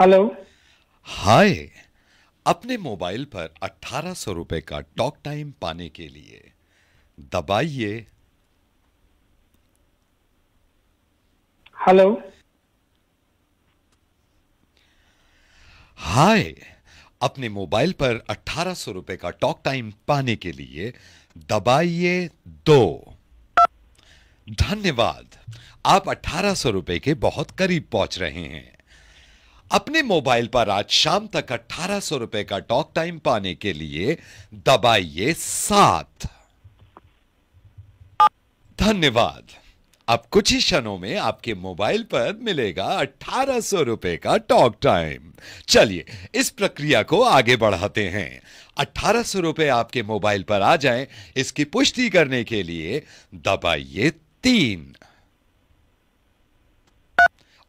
hello hi अपने mobile पर अठारह सौ रुपए का टॉक टाइम पाने के लिए दबाइए हेलो हाय अपने मोबाइल पर अठारह सौ रुपए का टॉक टाइम पाने के लिए दबाइए दो धन्यवाद आप अठारह सौ रुपए के बहुत करीब पहुंच रहे हैं अपने मोबाइल पर आज शाम तक अठारह सौ रुपए का टॉक टाइम पाने के लिए दबाइए सात धन्यवाद अब कुछ ही क्षणों में आपके मोबाइल पर मिलेगा अठारह सौ रुपए का टॉक टाइम चलिए इस प्रक्रिया को आगे बढ़ाते हैं अठारह सौ रुपए आपके मोबाइल पर आ जाएं इसकी पुष्टि करने के लिए दबाइए तीन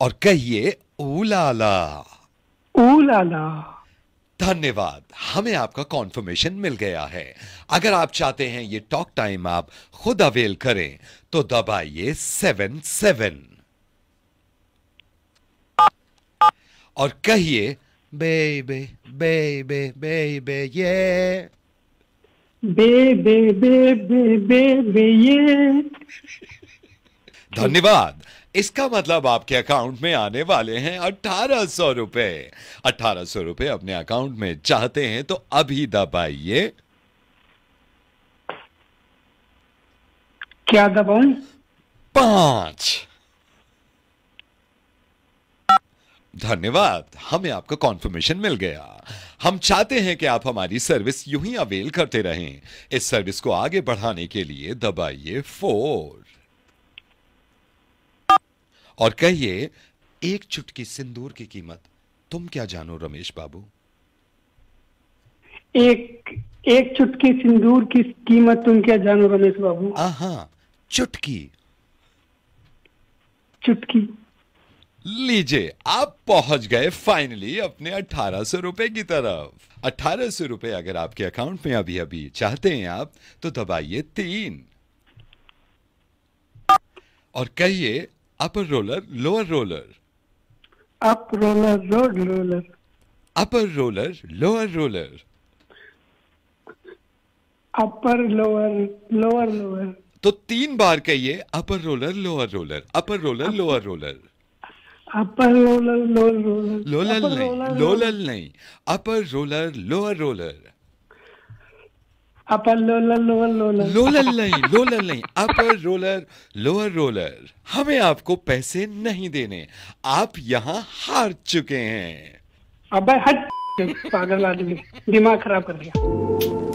और कहिए ओलाला ओलाला धन्यवाद हमें आपका कॉन्फर्मेशन मिल गया है अगर आप चाहते हैं ये टॉक टाइम आप खुद अवेल करें तो दबाइए सेवन सेवन और कहिए बेबे बेबे बेबे ये बेबे बेबे बेबे ये धन्यवाद इसका मतलब आपके अकाउंट में आने वाले हैं अठारह सौ रुपए अठारह सौ रुपए अपने अकाउंट में चाहते हैं तो अभी दबाइए क्या दबाऊ पांच धन्यवाद हमें आपका कॉन्फर्मेशन मिल गया हम चाहते हैं कि आप हमारी सर्विस यूं ही अवेल करते रहें इस सर्विस को आगे बढ़ाने के लिए दबाइए फोर और कहिए एक चुटकी सिंदूर की कीमत तुम क्या जानो रमेश बाबू एक एक चुटकी सिंदूर की कीमत तुम क्या जानो रमेश बाबू हाँ चुटकी चुटकी लीजिए आप पहुंच गए फाइनली अपने अठारह सौ रुपए की तरफ अठारह सौ रुपए अगर आपके अकाउंट में अभी अभी चाहते हैं आप तो दबाइए तीन और कहिए upper roller lower roller up roller road roller upper roller lower roller upper lower lower lower तो तीन बार कहिए upper roller lower roller upper roller lower roller upper roller lower roller लोलल नहीं लोलल नहीं upper roller lower roller upper roller lower roller roller नहीं roller नहीं अपर रोलर लोअर रोलर हमें आपको पैसे नहीं देने आप यहाँ हार चुके हैं अब हट पागल आदमी दिमाग खराब कर दिया